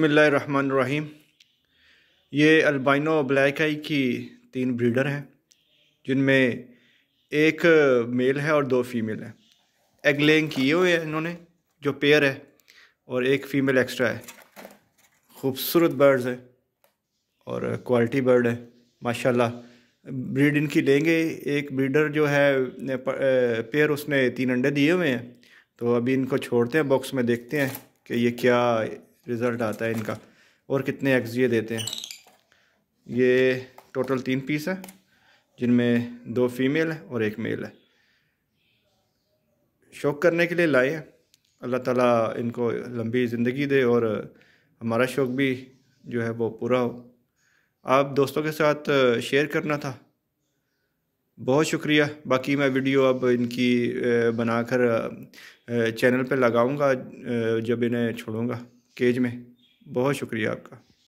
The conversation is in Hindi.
बसमीम ये अल्बाइनो ब्लैक आई की तीन ब्रीडर हैं जिनमें एक मेल है और दो फीमेल है एग लेंग किए हुए हैं इन्होंने जो पेयर है और एक फ़ीमेल एक्स्ट्रा है खूबसूरत बर्ड्स है और क्वालिटी बर्ड है माशाल्लाह ब्रीड इनकी लेंगे एक ब्रीडर जो है पेयर उसने तीन अंडे दिए हुए हैं तो अभी इनको छोड़ते हैं बॉक्स में देखते हैं कि ये क्या रिज़ल्ट आता है इनका और कितने एग्ज़ ये देते हैं ये टोटल तीन पीस है जिनमें दो फीमेल है और एक मेल है शौक करने के लिए लाए हैं अल्लाह ताला इनको लंबी ज़िंदगी दे और हमारा शौक़ भी जो है वो पूरा हो आप दोस्तों के साथ शेयर करना था बहुत शुक्रिया बाकी मैं वीडियो अब इनकी बनाकर चैनल पे लगाऊंगा जब इन्हें छोड़ूंगा केज में बहुत शुक्रिया आपका